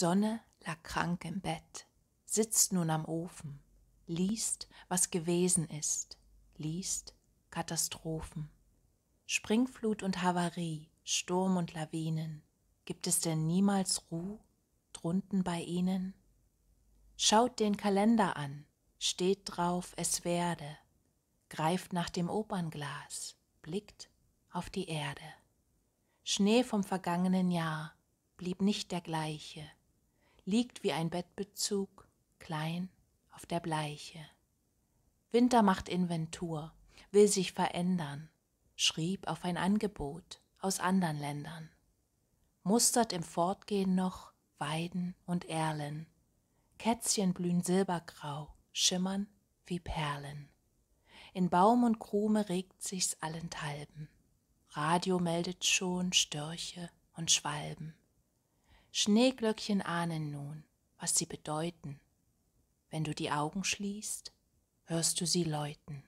Sonne lag krank im Bett, sitzt nun am Ofen, liest, was gewesen ist, liest Katastrophen. Springflut und Havarie, Sturm und Lawinen, gibt es denn niemals Ruh drunten bei ihnen? Schaut den Kalender an, steht drauf, es werde, greift nach dem Opernglas, blickt auf die Erde. Schnee vom vergangenen Jahr blieb nicht der gleiche, liegt wie ein Bettbezug, klein auf der Bleiche. Winter macht Inventur, will sich verändern, schrieb auf ein Angebot aus anderen Ländern, mustert im Fortgehen noch Weiden und Erlen, Kätzchen blühen silbergrau, schimmern wie Perlen. In Baum und Krume regt sich's allenthalben. Radio meldet schon Störche und Schwalben. Schneeglöckchen ahnen nun, was sie bedeuten. Wenn du die Augen schließt, hörst du sie läuten.